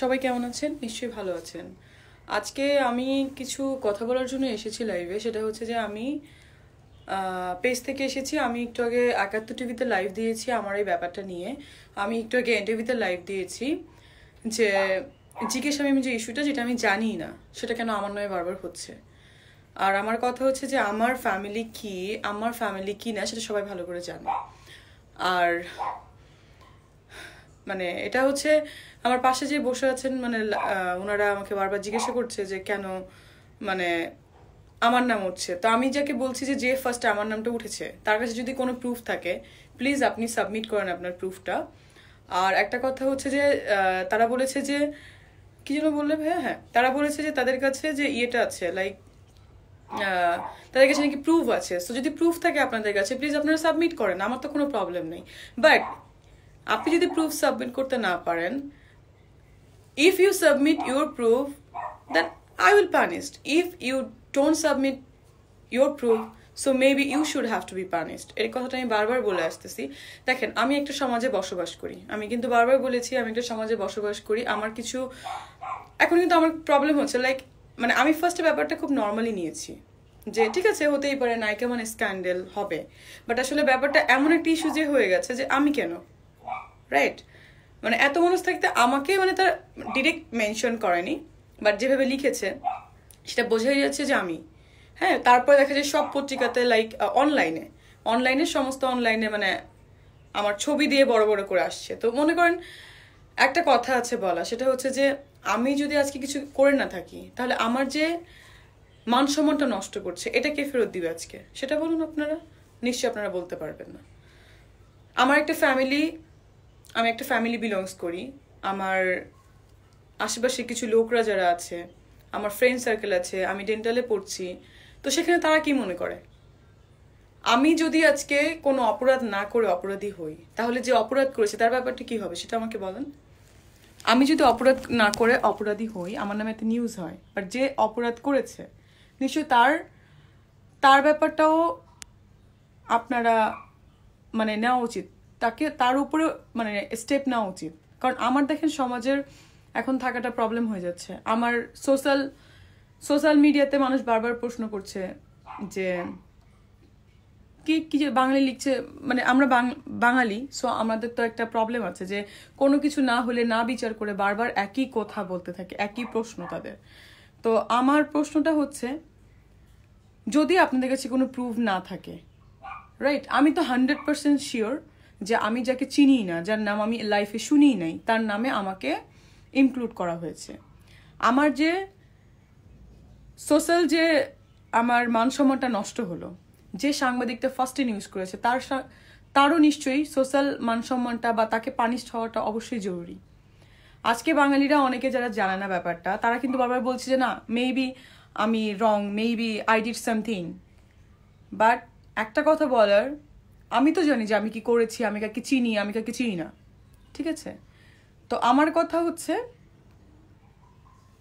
সবাই কেমন আছেন নিশ্চয়ই ভালো আছেন আজকে আমি কিছু কথা বলার জন্য এসেছি লাইভে সেটা হচ্ছে যে আমি পেজ থেকে এসেছি আমি একটু আগে একাত্তর টিভিতে লাইভ দিয়েছি আমার এই ব্যাপারটা নিয়ে আমি একটু আগে টিভিতে লাইভ দিয়েছি যে জিজ্ঞেস আমি যে ইস্যুটা যেটা আমি জানি না সেটা কেন আমার নয় বারবার হচ্ছে আর আমার কথা হচ্ছে যে আমার ফ্যামিলি কি আমার ফ্যামিলি কি না সেটা সবাই ভালো করে জানে আর মানে এটা হচ্ছে আমার পাশে যে বসে আছেন মানে ওনারা আমাকে বারবার জিজ্ঞাসা করছে যে কেন মানে আমার নাম উঠছে তো আমি যাকে বলছি যে যে ফার্স্টে আমার নামটা উঠেছে তার কাছে যদি কোনো প্রুফ থাকে প্লিজ আপনি সাবমিট করেন আপনার প্রুফটা আর একটা কথা হচ্ছে যে তারা বলেছে যে কি যেন বললে হ্যাঁ হ্যাঁ তারা বলেছে যে তাদের কাছে যে ইয়েটা আছে লাইক তাদের কাছে নাকি প্রুফ আছে সো যদি প্রুফ থাকে আপনাদের কাছে প্লিজ আপনারা সাবমিট করেন আমার তো কোনো প্রবলেম নেই বাট আপনি যদি প্রুফ সাবমিট করতে না পারেন if you submit your proof that I will punished if you don't submit your proof so maybe you should have to be punished এর কথাটা আমি বারবার বলে আসতেছি দেখেন আমি একটা সমাজে বসবাস করি আমি কিন্তু বারবার বলেছি আমি একটা সমাজে বসবাস করি আমার কিছু এখন কিন্তু আমার প্রবলেম হচ্ছে লাইক মানে আমি ফার্স্টে ব্যাপারটা খুব নর্মালি নিয়েছি যে ঠিক আছে হতেই পারে নাই কেমন স্ক্যান্ডেল হবে বাট আসলে ব্যাপারটা এমন একটা ইস্যু যে হয়ে গেছে যে আমি কেন রাইট মানে এত মানুষ থাকতে আমাকে মানে তার ডিরেক্ট মেনশন করেনি বাট যেভাবে লিখেছে সেটা বোঝাই যাচ্ছে যে আমি হ্যাঁ তারপরে দেখা যায় সব পত্রিকাতে লাইক অনলাইনে অনলাইনে সমস্ত অনলাইনে মানে আমার ছবি দিয়ে বড় বড় করে আসছে তো মনে করেন একটা কথা আছে বলা সেটা হচ্ছে যে আমি যদি আজকে কিছু করে না থাকি তাহলে আমার যে মান সম্মানটা নষ্ট করছে এটা কে ফেরত দিবে আজকে সেটা বলুন আপনারা নিশ্চয়ই আপনারা বলতে পারবেন না আমার একটা ফ্যামিলি আমি একটা ফ্যামিলি বিলংস করি আমার আশেপাশে কিছু লোকরা যারা আছে আমার ফ্রেন্ড সার্কেল আছে আমি ডেন্টালে পড়ছি তো সেখানে তারা কি মনে করে আমি যদি আজকে কোনো অপরাধ না করে অপরাধী হই তাহলে যে অপরাধ করেছে তার ব্যাপারটা কি হবে সেটা আমাকে বলেন আমি যদি অপরাধ না করে অপরাধী হই আমার নামে একটা নিউজ হয় বাট যে অপরাধ করেছে নিশ্চয়ই তার তার ব্যাপারটাও আপনারা মানে নেওয়া উচিত তাকে তার উপরে মানে স্টেপ নেওয়া উচিত কারণ আমার দেখেন সমাজের এখন থাকাটা প্রবলেম হয়ে যাচ্ছে আমার সোশ্যাল সোশ্যাল মিডিয়াতে মানুষ বারবার প্রশ্ন করছে যে কি কি যে বাঙালি লিখছে মানে আমরা বাঙালি সো আমাদের তো একটা প্রবলেম আছে যে কোনো কিছু না হলে না বিচার করে বারবার একই কথা বলতে থাকে একই প্রশ্ন তাদের তো আমার প্রশ্নটা হচ্ছে যদি আপনাদের কাছে কোনো প্রুফ না থাকে রাইট আমি তো হান্ড্রেড পার্সেন্ট শিওর যে আমি যাকে চিনি না যার নাম আমি লাইফে শুনি নাই তার নামে আমাকে ইনক্লুড করা হয়েছে আমার যে সোশ্যাল যে আমার মানসম্মানটা নষ্ট হলো যে সাংবাদিকটা ফার্স্টে নিউজ করেছে তার তারও নিশ্চয়ই সোশ্যাল মানসম্মানটা বা তাকে পানিশ হওয়াটা অবশ্যই জরুরি আজকে বাঙালিরা অনেকে যারা জানে না ব্যাপারটা তারা কিন্তু বারবার বলছে যে না মেবি আমি wrong maybe I did something but একটা কথা বলার আমি তো জানি যে আমি কি করেছি আমি কাকে চিনি আমি কাকে চিনি না ঠিক আছে তো আমার কথা হচ্ছে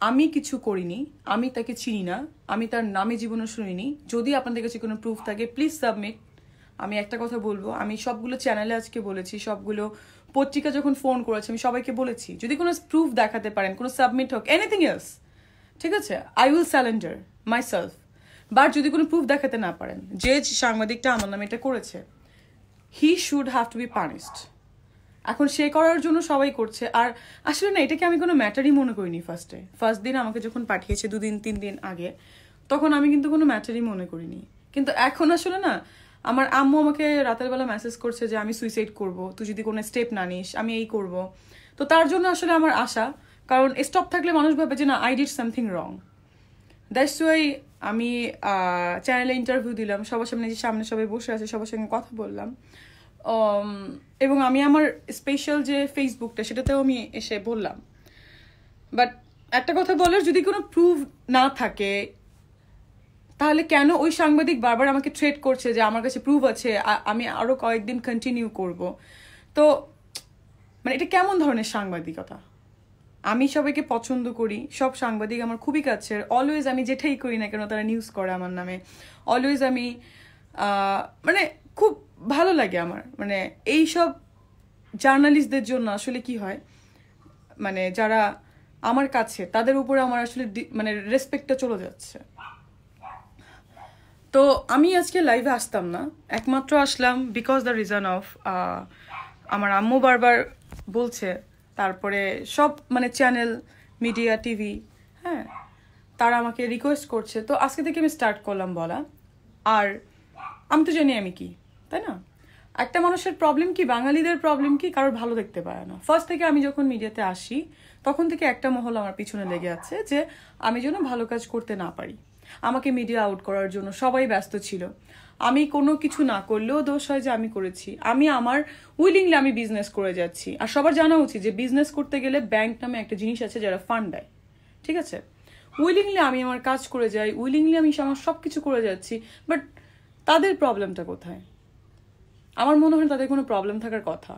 আমি কিছু করিনি আমি তাকে চিনি না আমি তার নামে জীবনে শুনিনি যদি আপনাদের কাছে কোনো প্রুফ থাকে প্লিজ সাবমিট আমি একটা কথা বলবো আমি সবগুলো চ্যানেলে আজকে বলেছি সবগুলো পত্রিকা যখন ফোন করেছে আমি সবাইকে বলেছি যদি কোনো প্রুফ দেখাতে পারেন কোনো সাবমিট হোক এনিথিং এলস ঠিক আছে I will surrender myself but যদি কোনো প্রুফ দেখাতে না পারেন যে সাংবাদিকটা আমার নামে এটা করেছে he should have to be punished এখন সে করার জন্য সবাই করছে আর আসলে না এটাকে আমি কোনো ম্যাটারই মনে করিনি ফার্স্টে ফার্স্ট দিন আমাকে যখন পাঠিয়েছে দুদিন তিন দিন আগে তখন আমি কিন্তু কোনো ম্যাটারই মনে করিনি কিন্তু এখন আসলে না আমার আম্মু আমাকে রাতের বেলা মেসেজ করছে যে আমি সুইসাইড করব তুই যদি কোনো স্টেপ না নিস আমি এই করব তো তার জন্য আসলে আমার আশা কারণ স্টপ থাকলে মানুষ ভাবে যে না I did something wrong that's why আমি চ্যানেলে ইন্টারভিউ দিলাম সবার সামনে যে সামনে সবাই বসে আছে সবার সঙ্গে কথা বললাম এবং আমি আমার স্পেশাল যে ফেসবুকটা সেটাতেও আমি এসে বললাম বাট একটা কথা বলার যদি কোনো প্রুফ না থাকে তাহলে কেন ওই সাংবাদিক বারবার আমাকে থ্রেট করছে যে আমার কাছে প্রুফ আছে আমি আরও কয়েকদিন কন্টিনিউ করব তো মানে এটা কেমন ধরনের সাংবাদিকতা আমি সবাইকে পছন্দ করি সব সাংবাদিক আমার খুবই কাছের অলওয়েজ আমি যেটাই করি না কেন তারা নিউজ করে আমার নামে অলওয়েজ আমি মানে খুব ভালো লাগে আমার মানে এই সব জার্নালিস্টদের জন্য আসলে কি হয় মানে যারা আমার কাছে তাদের উপরে আমার আসলে মানে রেসপেক্টটা চলে যাচ্ছে তো আমি আজকে লাইভে আসতাম না একমাত্র আসলাম বিকজ দ্য রিজন অফ আমার আম্মু বারবার বলছে তারপরে সব মানে চ্যানেল মিডিয়া টিভি হ্যাঁ তারা আমাকে রিকোয়েস্ট করছে তো আজকে থেকে আমি স্টার্ট করলাম বলা আর আমি তো জানি আমি কি তাই না একটা মানুষের প্রবলেম কি বাঙালিদের প্রবলেম কি কারোর ভালো দেখতে পায় না ফার্স্ট থেকে আমি যখন মিডিয়াতে আসি তখন থেকে একটা মহল আমার পিছনে লেগে আছে যে আমি যেন ভালো কাজ করতে না পারি আমাকে মিডিয়া আউট করার জন্য সবাই ব্যস্ত ছিল আমি কোনো কিছু না করলেও দোষ হয় যে আমি করেছি আমি আমার উইলিংলি আমি বিজনেস করে যাচ্ছি আর সবার জানা উচিত যে বিজনেস করতে গেলে ব্যাংক নামে একটা জিনিস আছে যারা ফান্ড দেয় ঠিক আছে উইলিংলি আমি আমার কাজ করে যাই উইলিংলি আমি আমার সব কিছু করে যাচ্ছি বাট তাদের প্রবলেমটা কোথায় আমার মনে হয় তাদের কোনো প্রবলেম থাকার কথা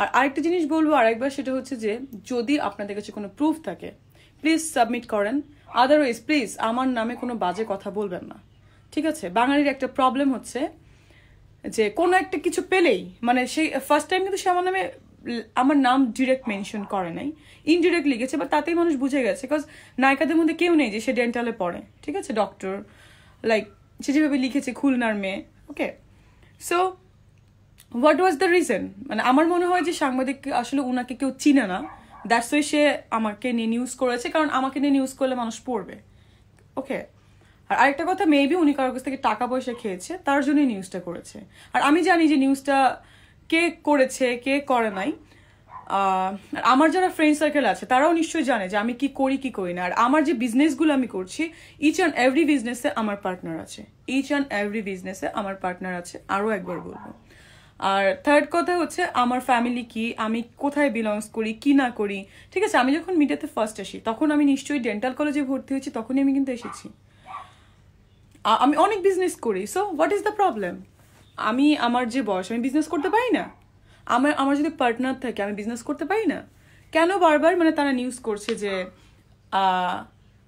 আর আরেকটা জিনিস বলবো আরেকবার সেটা হচ্ছে যে যদি আপনাদের কাছে কোনো প্রুফ থাকে প্লিজ সাবমিট করেন আদারওয়াইজ প্লিজ আমার নামে কোনো বাজে কথা বলবেন না ঠিক আছে বাঙালির একটা প্রবলেম হচ্ছে যে কোনো একটা কিছু পেলেই মানে সেই ফার্স্ট টাইম কিন্তু সে আমার নামে আমার নাম ডিরেক্ট মেনশন করে নাই ইনডিরেক্ট লিখেছে বা তাতেই মানুষ বুঝে গেছে বিকজ নায়িকাদের মধ্যে কেউ নেই যে সে ডেন্টালে পড়ে ঠিক আছে ডক্টর লাইক সে যেভাবে লিখেছে খুলনার মেয়ে okay so what was the reason মানে আমার মনে হয় যে সাংবাদিক আসলে ওনাকে কেউ চিনে না দ্যাটস ওই সে আমাকে নিয়ে নিউজ করেছে কারণ আমাকে নিয়ে নিউজ করলে মানুষ পড়বে ওকে আর আরেকটা কথা মেবি উনি কারোর কাছ থেকে টাকা পয়সা খেয়েছে তার জন্যই নিউজটা করেছে আর আমি জানি যে নিউজটা কে করেছে কে করে নাই আর আমার যারা ফ্রেন্ড সার্কেল আছে তারাও নিশ্চয়ই জানে যে আমি কি করি কি করি না আর আমার যে বিজনেসগুলো আমি করছি ইচ অ্যান্ড এভরি বিজনেসে আমার পার্টনার আছে ইচ অ্যান্ড এভরি বিজনেসে আমার পার্টনার আছে আরও একবার বলবো আর থার্ড কথা হচ্ছে আমার ফ্যামিলি কি আমি কোথায় বিলংস করি কি না করি ঠিক আছে আমি যখন মিডিয়াতে ফার্স্ট আসি তখন আমি নিশ্চয়ই ডেন্টাল কলেজে ভর্তি হয়েছি তখনই আমি কিন্তু এসেছি আমি অনেক বিজনেস করি so what is the problem আমি আমার যে বয়স আমি বিজনেস করতে পারি না আমার আমার যদি পার্টনার থাকে আমি বিজনেস করতে পারি না কেন বারবার মানে তারা নিউজ করছে যে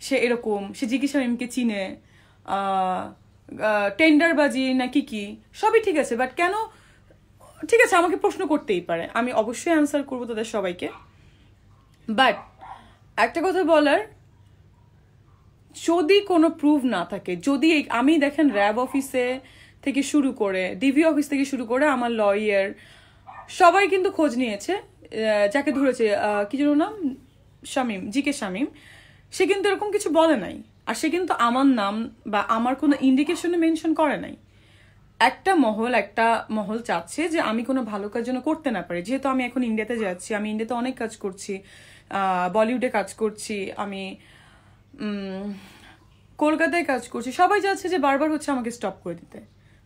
সে এরকম সে জিজ্ঞেস এমকে চিনে টেন্ডারবাজি না কি কি সবই ঠিক আছে বাট কেন ঠিক আছে আমাকে প্রশ্ন করতেই পারে আমি অবশ্যই অ্যান্সার করবো তাদের সবাইকে বাট একটা কথা বলার যদি কোনো প্রুভ না থাকে যদি আমি দেখেন র্যাব অফিসে থেকে শুরু করে ডিভি অফিস থেকে শুরু করে আমার লয়ার সবাই কিন্তু খোঁজ নিয়েছে যাকে ধরেছে কি যেন নাম শামীম জি কে শামীম সে কিন্তু এরকম কিছু বলে নাই আর সে কিন্তু আমার নাম বা আমার কোনো ইন্ডিকেশনে মেনশন করে নাই একটা মহল একটা মহল চাচ্ছে যে আমি কোনো ভালো কাজ যেন করতে না পারি যেহেতু আমি এখন ইন্ডিয়াতে যাচ্ছি আমি ইন্ডিয়াতে অনেক কাজ করছি বলিউডে কাজ করছি আমি কলকাতায় কাজ করছি সবাই যাচ্ছে যে বারবার হচ্ছে আমাকে স্টপ করে দিতে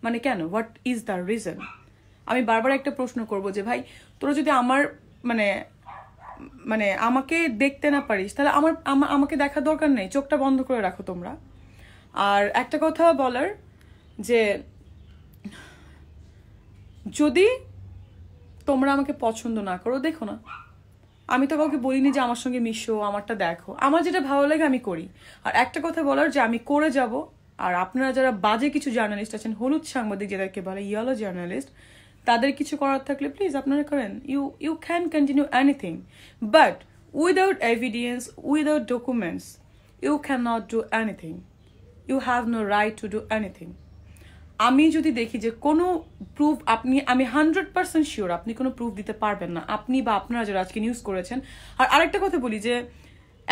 মানে কেন হোয়াট ইজ দ্য রিজন আমি বারবার একটা প্রশ্ন করব যে ভাই তোরা যদি আমার মানে মানে আমাকে দেখতে না পারিস তাহলে আমার আমাকে দেখা দরকার নেই চোখটা বন্ধ করে রাখো তোমরা আর একটা কথা বলার যে যদি তোমরা আমাকে পছন্দ না করো দেখো না আমি তো কাউকে বলিনি যে আমার সঙ্গে মিশো আমারটা দেখো আমার যেটা ভালো লাগে আমি করি আর একটা কথা বলার যে আমি করে যাব আর আপনারা যারা বাজে কিছু জার্নালিস্ট আছেন হলুদ সাংবাদিক যাদেরকে বলে ইয়েলো জার্নালিস্ট তাদের কিছু করার থাকলে প্লিজ আপনারা করেন you you can continue anything but without evidence without documents you can not do anything you have no right to do anything আমি যদি দেখি যে কোনো প্রুফ আপনি আমি হান্ড্রেড পার্সেন্ট শিওর আপনি কোনো প্রুফ দিতে পারবেন না আপনি বা আপনারা যারা আজকে নিউজ করেছেন আর আরেকটা কথা বলি যে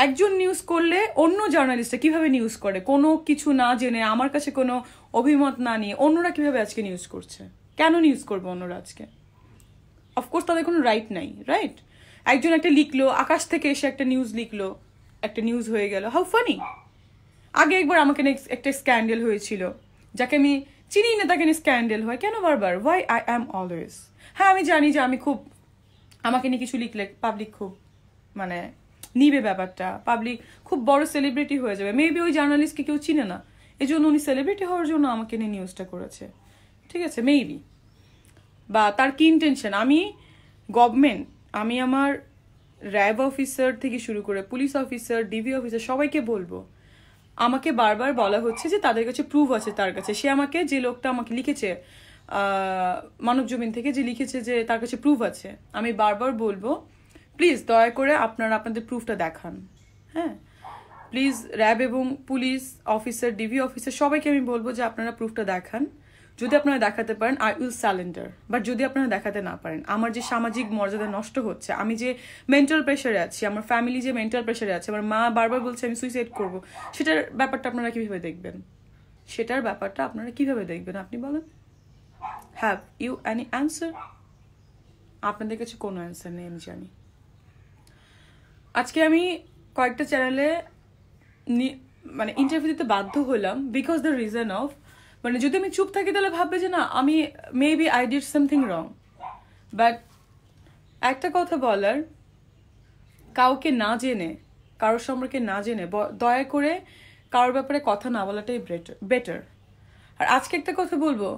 একজন নিউজ করলে অন্য জার্নালিস্টরা কিভাবে নিউজ করে কোনো কিছু না জেনে আমার কাছে কোনো অভিমত না নিয়ে অন্যরা কিভাবে আজকে নিউজ করছে কেন নিউজ করবে অন্যরা আজকে অফকোর্স তাদের কোনো রাইট নাই রাইট একজন একটা লিখলো আকাশ থেকে এসে একটা নিউজ লিখলো একটা নিউজ হয়ে গেল হাউ ফানি আগে একবার আমাকে একটা স্ক্যান্ডেল হয়েছিল যাকে আমি চিনি না তাকে স্ক্যান্ডেল হয় কেন বারবার ওয়াই আই অ্যাম অলওয়েজ হ্যাঁ আমি জানি যে আমি খুব আমাকে নিয়ে কিছু লিখলে পাবলিক খুব মানে নিবে ব্যাপারটা পাবলিক খুব বড় সেলিব্রিটি হয়ে যাবে মেবি ওই জার্নালিস্টকে কেউ চিনে না এই জন্য উনি সেলিব্রিটি হওয়ার জন্য আমাকে নিয়ে নিউজটা করেছে ঠিক আছে মেবি বা তার কি ইন্টেনশন আমি গভর্নমেন্ট আমি আমার র্যাব অফিসার থেকে শুরু করে পুলিশ অফিসার ডিবি অফিসার সবাইকে বলবো আমাকে বারবার বলা হচ্ছে যে তাদের কাছে প্রুফ আছে তার কাছে সে আমাকে যে লোকটা আমাকে লিখেছে মানব জমিন থেকে যে লিখেছে যে তার কাছে প্রুফ আছে আমি বারবার বলবো প্লিজ দয়া করে আপনারা আপনাদের প্রুফটা দেখান হ্যাঁ প্লিজ র্যাব এবং পুলিশ অফিসার ডিভি অফিসার সবাইকে আমি বলবো যে আপনারা প্রুফটা দেখান যদি আপনারা দেখাতে পারেন আই উইল স্যালেন্ডার বাট যদি আপনারা দেখাতে না পারেন আমার যে সামাজিক মর্যাদা নষ্ট হচ্ছে আমি যে মেন্টাল প্রেশারে আছি আমার ফ্যামিলি যে মেন্টাল প্রেশারে আছে আমার মা বারবার বলছে আমি সুইসাইড করবো সেটার ব্যাপারটা আপনারা কীভাবে দেখবেন সেটার ব্যাপারটা আপনারা কীভাবে দেখবেন আপনি বলেন হ্যাভ ইউ অ্যানি অ্যান্সার আপনাদের কাছে কোনো অ্যান্সার নেই আমি জানি আজকে আমি কয়েকটা চ্যানেলে মানে ইন্টারভিউ দিতে বাধ্য হলাম বিকজ দ্য রিজন অফ মানে যদি আমি চুপ থাকি তাহলে ভাববে যে না আমি maybe I did something wrong but একটা কথা বলার কাউকে না জেনে কারোর সম্পর্কে না জেনে দয়া করে কারোর ব্যাপারে কথা না বলাটাই বেটার আর আজকে একটা কথা বলবো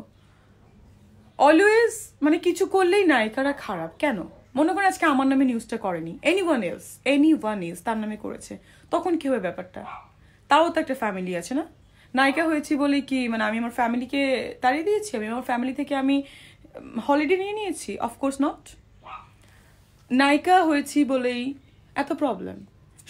অলওয়েজ মানে কিছু করলেই নায়িকারা খারাপ কেন মনে করেন আজকে আমার নামে নিউজটা করেনি anyone else anyone else তার নামে করেছে তখন কী হবে ব্যাপারটা তাও তো একটা ফ্যামিলি আছে না নায়িকা হয়েছি বলে কি মানে আমি আমার ফ্যামিলিকে তাড়িয়ে দিয়েছি আমি আমার ফ্যামিলি থেকে আমি হলিডে নিয়ে নিয়েছি অফকোর্স নট নায়িকা হয়েছি বলেই এত প্রবলেম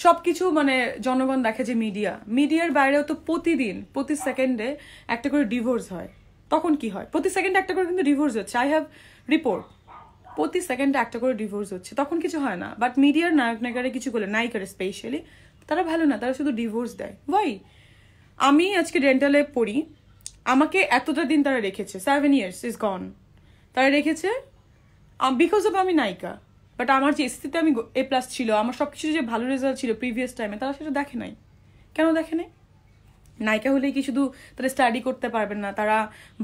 সব কিছু মানে জনগণ দেখে যে মিডিয়া মিডিয়ার বাইরেও তো প্রতিদিন প্রতি সেকেন্ডে একটা করে ডিভোর্স হয় তখন কি হয় প্রতি সেকেন্ডে একটা করে কিন্তু ডিভোর্স হচ্ছে আই হ্যাভ রিপোর্ট প্রতি সেকেন্ডে একটা করে ডিভোর্স হচ্ছে তখন কিছু হয় না বাট মিডিয়ার নায়ক নায়িকারা কিছু বলে নায়িকারা স্পেশালি তারা ভালো না তারা শুধু ডিভোর্স দেয় ওয়াই আমি আজকে ডেন্টালে পড়ি আমাকে এতটা দিন তারা রেখেছে সেভেন ইয়ার্স ইজ গন তারা রেখেছে বিকজ অফ আমি নায়িকা বাট আমার যে এসিতে আমি এ প্লাস ছিল আমার সব কিছু যে ভালো রেজাল্ট ছিল প্রিভিয়াস টাইমে তারা সেটা দেখে নাই কেন দেখে নাই নায়িকা হলেই কি শুধু তারা স্টাডি করতে পারবেন না তারা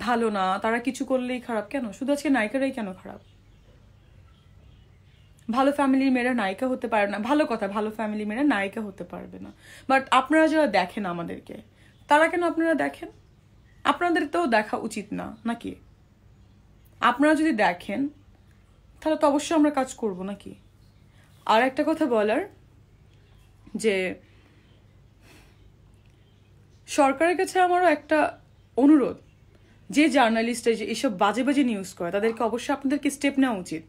ভালো না তারা কিছু করলেই খারাপ কেন শুধু আজকে নায়িকারাই কেন খারাপ ভালো ফ্যামিলির মেয়েরা নায়িকা হতে পারে না ভালো কথা ভালো ফ্যামিলি মেয়েরা নায়িকা হতে পারবে না বাট আপনারা যারা দেখেন আমাদেরকে তারা কেন আপনারা দেখেন আপনাদের তো দেখা উচিত না নাকি আপনারা যদি দেখেন তাহলে তো অবশ্যই আমরা কাজ করব নাকি আর একটা কথা বলার যে সরকারের কাছে আমারও একটা অনুরোধ যে জার্নালিস্ট এইসব বাজে বাজে নিউজ করে তাদেরকে অবশ্যই আপনাদেরকে স্টেপ নেওয়া উচিত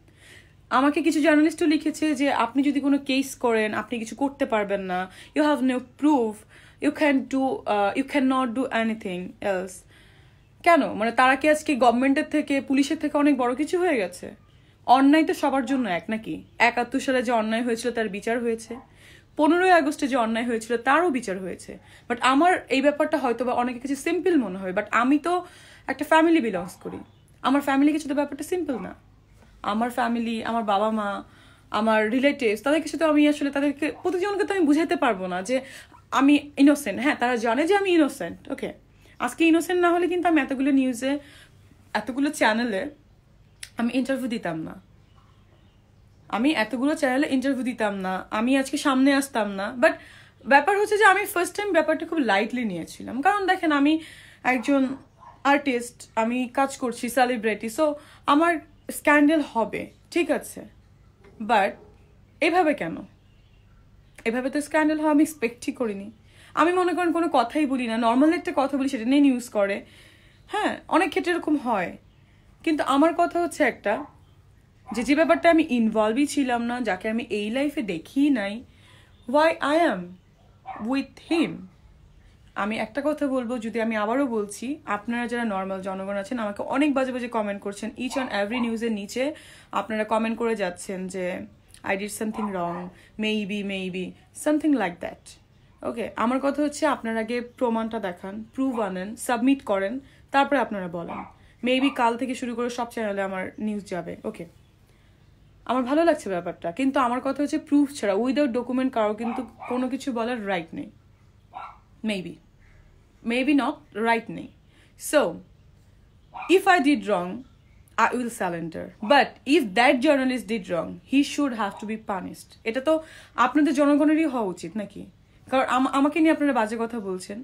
আমাকে কিছু জার্নালিস্টও লিখেছে যে আপনি যদি কোনো কেস করেন আপনি কিছু করতে পারবেন না you have no proof you can do you can not do anything else কেন মানে তারা কি আজকে গভর্নমেন্টের থেকে পুলিশের থেকে অনেক বড় কিছু হয়ে গেছে অন্যায় তো সবার জন্য এক নাকি একাত্তর সালে যে অন্যায় হয়েছিল তার বিচার হয়েছে পনেরোই আগস্টে যে অন্যায় হয়েছিল তারও বিচার হয়েছে বাট আমার এই ব্যাপারটা হয়তো বা অনেকের কাছে সিম্পল মনে হয় বাট আমি তো একটা ফ্যামিলি বিলংস করি আমার ফ্যামিলি কিছু তো ব্যাপারটা সিম্পল না আমার ফ্যামিলি আমার বাবা মা আমার রিলেটিভস তাদের কিছু তো আমি আসলে তাদেরকে প্রতিজনকে তো আমি বুঝাতে পারবো না যে আমি ইনোসেন্ট হ্যাঁ তারা জানে যে আমি ইনোসেন্ট ওকে আজকে ইনোসেন্ট না হলে কিন্তু আমি এতগুলো নিউজে এতগুলো চ্যানেলে আমি ইন্টারভিউ দিতাম না আমি এতগুলো চ্যানেলে ইন্টারভিউ দিতাম না আমি আজকে সামনে আসতাম না বাট ব্যাপার হচ্ছে যে আমি ফার্স্ট টাইম ব্যাপারটা খুব লাইটলি নিয়েছিলাম কারণ দেখেন আমি একজন আর্টিস্ট আমি কাজ করছি সেলিব্রিটি সো আমার স্ক্যান্ডেল হবে ঠিক আছে বাট এভাবে কেন এভাবে তো স্ক্যান্ডেল হওয়া আমি এক্সপেক্টই করিনি আমি মনে করেন কোনো কথাই বলি না নর্মাল একটা কথা বলি সেটা নিয়ে নিউজ করে হ্যাঁ অনেক ক্ষেত্রে এরকম হয় কিন্তু আমার কথা হচ্ছে একটা যে যে ব্যাপারটা আমি ইনভলভই ছিলাম না যাকে আমি এই লাইফে দেখি নাই why I am with him আমি একটা কথা বলবো যদি আমি আবারও বলছি আপনারা যারা নর্মাল জনগণ আছেন আমাকে অনেক বাজে বাজে কমেন্ট করছেন ইচ অ্যান্ড এভরি নিউজের নিচে আপনারা কমেন্ট করে যাচ্ছেন যে I did something wrong be maybe something like that okay আমার কথা হচ্ছে আপনার আগে প্রমাণটা দেখান প্রুভ আনেন সাবমিট করেন তারপরে আপনারা বলেন মে বি কাল থেকে শুরু করে সব চ্যানেলে আমার নিউজ যাবে ওকে আমার ভালো লাগছে ব্যাপারটা কিন্তু আমার কথা হচ্ছে প্রুফ ছাড়া উইদাউট ডকুমেন্ট কারো কিন্তু কোনো কিছু বলার রাইট নেই মেবি মেবি নট রাইট নেই so if I did wrong I will surrender but if that journalist did wrong he should have to be punished এটা তো আপনাদের জনগণেরই হওয়া উচিত নাকি কারণ আমাকে নিয়ে আপনারা বাজে কথা বলছেন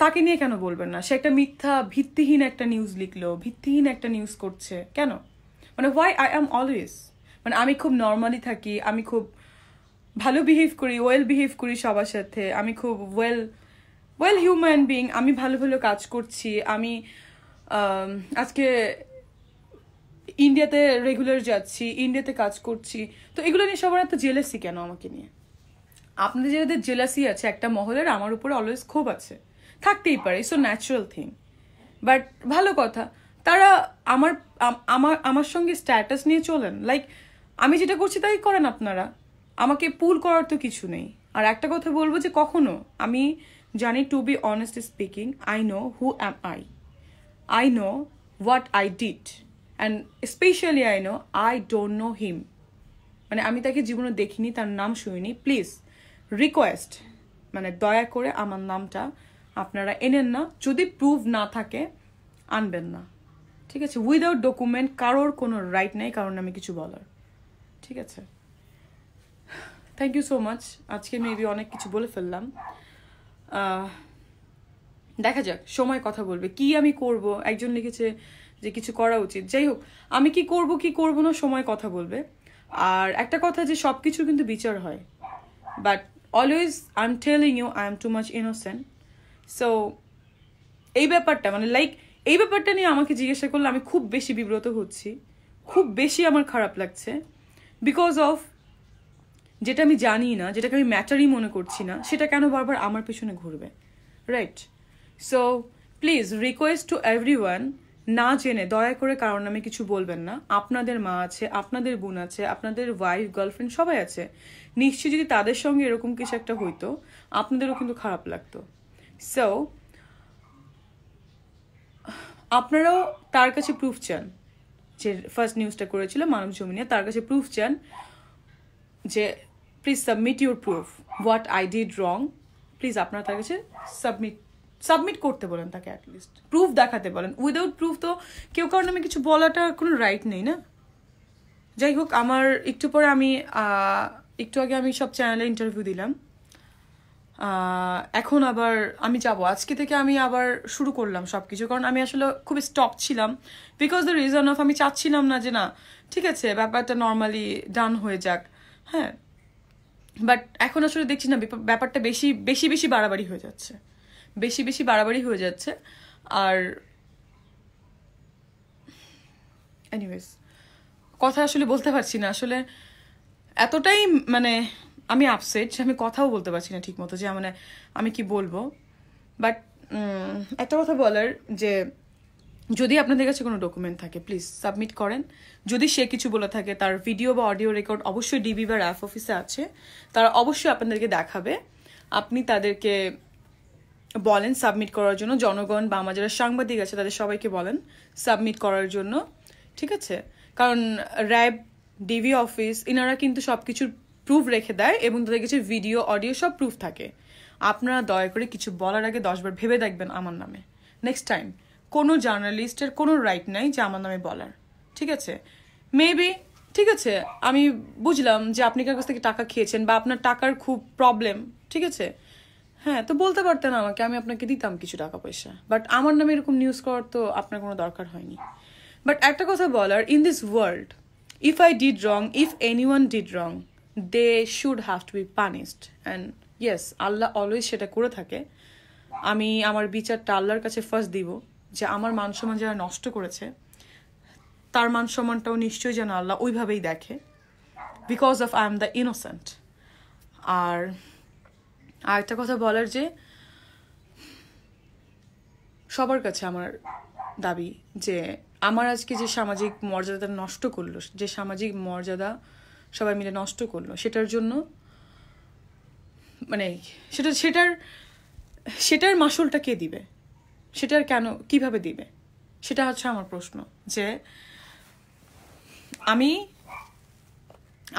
তাকে নিয়ে কেন বলবেন না সে একটা মিথ্যা ভিত্তিহীন একটা নিউজ লিখলো ভিত্তিহীন একটা নিউজ করছে কেন মানে হোয়াই আই অ্যাম অলওয়েজ মানে আমি খুব নর্মালি থাকি আমি খুব ভালো বিহেভ করি ওয়েল বিহেভ করি সবার সাথে আমি খুব ওয়েল ওয়েল হিউম্যান বিং আমি ভালো ভালো কাজ করছি আমি আজকে ইন্ডিয়াতে রেগুলার যাচ্ছি ইন্ডিয়াতে কাজ করছি তো এগুলো নিয়ে সবার এত জেলেসি কেন আমাকে নিয়ে আপনাদের যাদের জেলাসি আছে একটা মহলের আমার উপরে অলওয়েজ খুব আছে থাকতেই পারে সো ন্যাচারাল থিং বাট ভালো কথা তারা আমার আমার আমার সঙ্গে স্ট্যাটাস নিয়ে চলেন লাইক আমি যেটা করছি তাই করেন আপনারা আমাকে পুল করার তো কিছু নেই আর একটা কথা বলবো যে কখনো আমি জানি to be honest speaking I know who am I I know what I did and specially I know I don't know him মানে আমি তাকে জীবনে দেখিনি তার নাম শুনিনি প্লিজ রিকোয়েস্ট মানে দয়া করে আমার নামটা আপনারা এনেন না যদি প্রুভ না থাকে আনবেন না ঠিক আছে উইদাউট ডকুমেন্ট কারোর কোনো রাইট নেই কারণ আমি কিছু বলার ঠিক আছে থ্যাংক ইউ সো মাচ আজকে মেবি অনেক কিছু বলে ফেললাম দেখা যাক সময় কথা বলবে কি আমি করব একজন লিখেছে যে কিছু করা উচিত যাই হোক আমি কি করব কি করব না সময় কথা বলবে আর একটা কথা যে সব কিছুর কিন্তু বিচার হয় but always I am telling you I am too much innocent so এই ব্যাপারটা মানে লাইক এই ব্যাপারটা নিয়ে আমাকে জিজ্ঞাসা করলে আমি খুব বেশি বিব্রত হচ্ছি খুব বেশি আমার খারাপ লাগছে বিকজ অফ যেটা আমি জানি না যেটাকে আমি ম্যাটারই মনে করছি না সেটা কেন বারবার আমার পিছনে ঘুরবে right so please request to everyone না জেনে দয়া করে কারোর নামে কিছু বলবেন না আপনাদের মা আছে আপনাদের বোন আছে আপনাদের ওয়াইফ গার্লফ্রেন্ড সবাই আছে নিশ্চয়ই যদি তাদের সঙ্গে এরকম কিছু একটা হইতো আপনাদেরও কিন্তু খারাপ লাগতো সো আপনারাও তার কাছে প্রুফ চান যে ফার্স্ট নিউজটা করেছিল মানব জমিনে তার কাছে প্রুফ চান যে please submit your proof what I did wrong please আপনারা তার কাছে সাবমিট সাবমিট করতে বলেন তাকে অ্যাটলিস্ট প্রুফ দেখাতে বলেন উইদাউট প্রুফ তো কেউ কারণ আমি কিছু বলাটা কোনো রাইট নেই না যাই হোক আমার একটু পরে আমি একটু আগে আমি সব চ্যানেলে ইন্টারভিউ দিলাম এখন আবার আমি যাব আজকে থেকে আমি আবার শুরু করলাম সব কিছু কারণ আমি আসলে খুব স্টপ ছিলাম বিকজ দ্য রিজন অফ আমি চাচ্ছিলাম না যে না ঠিক আছে ব্যাপারটা নর্মালি ডান হয়ে যাক হ্যাঁ বাট এখন আসলে দেখছি না ব্যাপারটা বেশি বেশি বেশি বাড়াবাড়ি হয়ে যাচ্ছে বেশি বেশি বাড়াবাড়ি হয়ে যাচ্ছে আর এনিওয়েজ কথা আসলে বলতে পারছি না আসলে এতটাই মানে আমি আপসেট যে আমি কথাও বলতে পারছি না ঠিকমতো যে মানে আমি কি বলবো বাট একটা কথা বলার যে যদি আপনাদের কাছে কোনো ডকুমেন্ট থাকে প্লিজ সাবমিট করেন যদি সে কিছু বলে থাকে তার ভিডিও বা অডিও রেকর্ড অবশ্যই ডিবি বা র্যাফ অফিসে আছে তারা অবশ্যই আপনাদেরকে দেখাবে আপনি তাদেরকে বলেন সাবমিট করার জন্য জনগণ বা আমার যারা সাংবাদিক আছে তাদের সবাইকে বলেন সাবমিট করার জন্য ঠিক আছে কারণ র্যাব ডিভি অফিস এনারা কিন্তু সব কিছুর প্রুফ রেখে দেয় এবং তাদের কাছে ভিডিও অডিও সব প্রুফ থাকে আপনারা দয়া করে কিছু বলার আগে দশবার ভেবে দেখবেন আমার নামে নেক্সট টাইম কোনো জার্নালিস্টের কোনো রাইট নাই যে আমার নামে বলার ঠিক আছে মেবি ঠিক আছে আমি বুঝলাম যে আপনি কার কাছ থেকে টাকা খেয়েছেন বা আপনার টাকার খুব প্রবলেম ঠিক আছে হ্যাঁ তো বলতে পারতেন আমাকে আমি আপনাকে দিতাম কিছু টাকা পয়সা বাট আমার নামে এরকম নিউজ করার তো আপনার কোনো দরকার হয়নি বাট একটা কথা বলার in this world if I did wrong if any one did wrong they should have to be punished and yes আল্লাহ অলওয়েজ সেটা করে থাকে আমি আমার বিচারটা আল্লাহর কাছে ফার্স্ট দিব যে আমার মান সম্মান যারা নষ্ট করেছে তার মান সম্মানটাও নিশ্চয়ই যেন আল্লাহ ওইভাবেই দেখে because of I am the innocent আর আর একটা কথা বলার যে সবার কাছে আমার দাবি যে আমার আজকে যে সামাজিক মর্যাদা নষ্ট করলো যে সামাজিক মর্যাদা সবাই মিলে নষ্ট করলো সেটার জন্য মানে সেটা সেটার সেটার মাসুলটা কে দিবে সেটার কেন কিভাবে দিবে সেটা হচ্ছে আমার প্রশ্ন যে আমি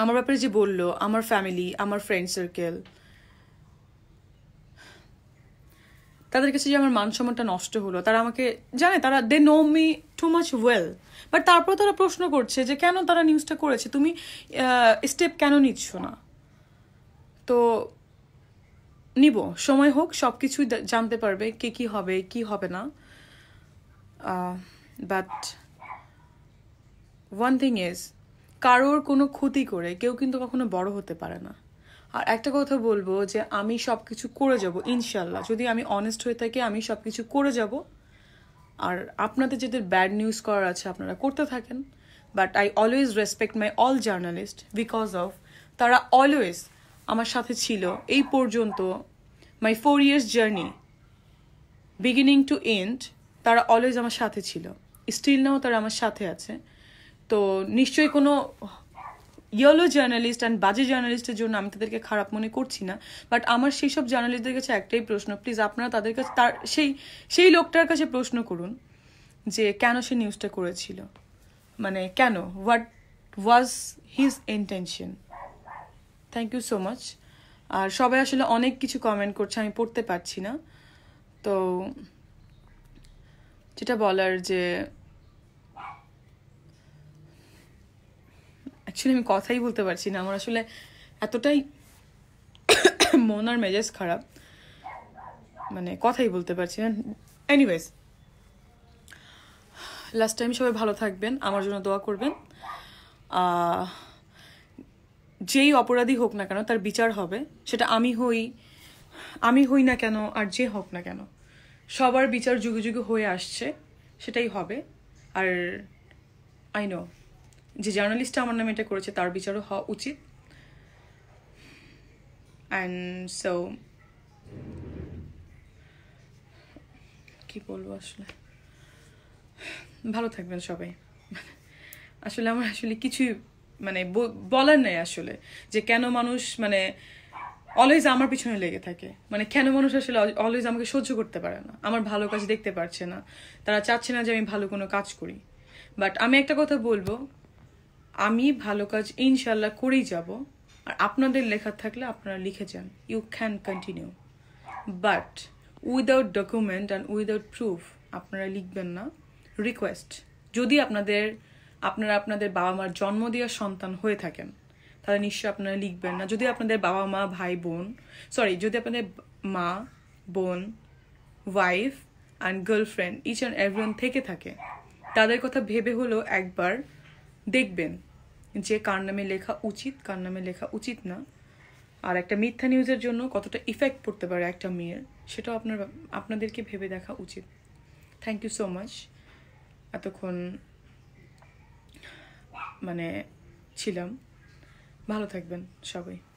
আমার ব্যাপারে যে বললো আমার ফ্যামিলি আমার ফ্রেন্ড সার্কেল তাদের কাছে যে আমার মান সম্মানটা নষ্ট হলো তারা আমাকে জানে তারা they know me too much well but তারপর তারা প্রশ্ন করছে যে কেন তারা নিউজটা করেছে তুমি স্টেপ কেন নিচ্ছ না তো নিব সময় হোক সব কিছুই জানতে পারবে কে কি হবে কি হবে না বাট ওয়ান থিং ইজ কারোর কোনো ক্ষতি করে কেউ কিন্তু কখনো বড় হতে পারে না আর একটা কথা বলবো যে আমি সব কিছু করে যাব ইনশাল্লাহ যদি আমি অনেস্ট হয়ে থাকি আমি সব কিছু করে যাব আর আপনাদের যাদের ব্যাড নিউজ করার আছে আপনারা করতে থাকেন but I always respect my all journalist because of তারা অলওয়েজ আমার সাথে ছিল এই পর্যন্ত my four years journey beginning to end তারা অলওয়েজ আমার সাথে ছিল স্টিল নাও তারা আমার সাথে আছে তো নিশ্চয়ই কোনো ইয়েলো জার্নালিস্ট অ্যান্ড বাজে জার্নালিস্টের জন্য আমি তাদেরকে খারাপ মনে করছি না বাট আমার সেই সব জার্নালিস্টদের কাছে একটাই প্রশ্ন প্লিজ আপনারা তাদের কাছে তার সেই সেই লোকটার কাছে প্রশ্ন করুন যে কেন সে নিউজটা করেছিল মানে কেন what was his intention thank you so much আর সবাই আসলে অনেক কিছু কমেন্ট করছে আমি পড়তে পারছি না তো যেটা বলার যে অ্যাকচুয়ালি আমি কথাই বলতে পারছি না আমার আসলে এতটাই মন আর মেজাজ খারাপ মানে কথাই বলতে পারছি না এনিওয়েজ লাস্ট টাইম সবাই ভালো থাকবেন আমার জন্য দোয়া করবেন যেই অপরাধী হোক না কেন তার বিচার হবে সেটা আমি হই আমি হই না কেন আর যে হোক না কেন সবার বিচার যুগে যুগে হয়ে আসছে সেটাই হবে আর আই নো যে জার্নালিস্টটা আমার নামে এটা করেছে তার বিচারও হওয়া উচিত অ্যান্ড সো কি বলবো আসলে ভালো থাকবেন সবাই আসলে আমার আসলে কিছুই মানে বলার নেই আসলে যে কেন মানুষ মানে অলওয়েজ আমার পিছনে লেগে থাকে মানে কেন মানুষ আসলে অলওয়েজ আমাকে সহ্য করতে পারে না আমার ভালো কাজ দেখতে পারছে না তারা চাচ্ছে না যে আমি ভালো কোনো কাজ করি বাট আমি একটা কথা বলবো আমি ভালো কাজ ইনশাল্লাহ করেই যাব আর আপনাদের লেখা থাকলে আপনারা লিখে যান you can continue but without document and without proof আপনারা লিখবেন না রিকোয়েস্ট যদি আপনাদের আপনারা আপনাদের বাবা মার জন্ম দেওয়া সন্তান হয়ে থাকেন তাহলে নিশ্চয়ই আপনারা লিখবেন না যদি আপনাদের বাবা মা ভাই বোন সরি যদি আপনাদের মা বোন wife and girlfriend each and everyone থেকে থাকে তাদের কথা ভেবে হলো একবার দেখবেন যে কার নামে লেখা উচিত কার নামে লেখা উচিত না আর একটা মিথ্যা নিউজের জন্য কতটা ইফেক্ট পড়তে পারে একটা মেয়ের সেটাও আপনার আপনাদেরকে ভেবে দেখা উচিত থ্যাংক ইউ সো মাচ এতক্ষণ মানে ছিলাম ভালো থাকবেন সবাই